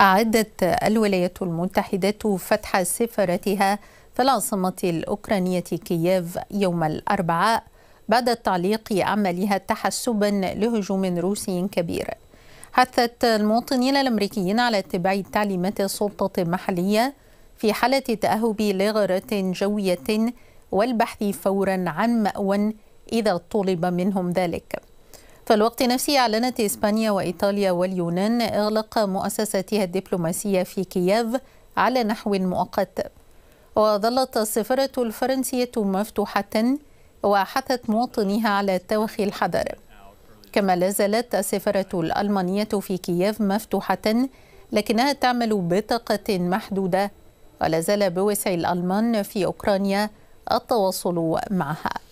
أعدت الولايات المتحدة فتح سفارتها في العاصمة الأوكرانية كييف يوم الأربعاء بعد تعليق عملها تحسبا لهجوم روسي كبير حثت المواطنين الأمريكيين على اتباع تعليمات السلطة المحلية في حالة تأهب لغارات جوية والبحث فورا عن مأوى إذا طلب منهم ذلك في الوقت نفسه أعلنت إسبانيا وإيطاليا واليونان إغلاق مؤسساتها الدبلوماسية في كييف على نحو مؤقت وظلت السفارة الفرنسية مفتوحة وحثت مواطنيها على توخي الحذر كما لا زالت السفارة الألمانية في كييف مفتوحة لكنها تعمل بطاقة محدودة ولا زال بوسع الألمان في أوكرانيا التواصل معها